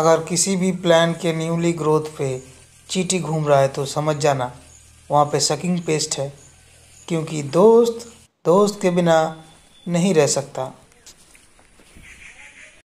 अगर किसी भी प्लान के न्यूली ग्रोथ पे चीटी घूम रहा है तो समझ जाना वहाँ पे सकिंग पेस्ट है क्योंकि दोस्त दोस्त के बिना नहीं रह सकता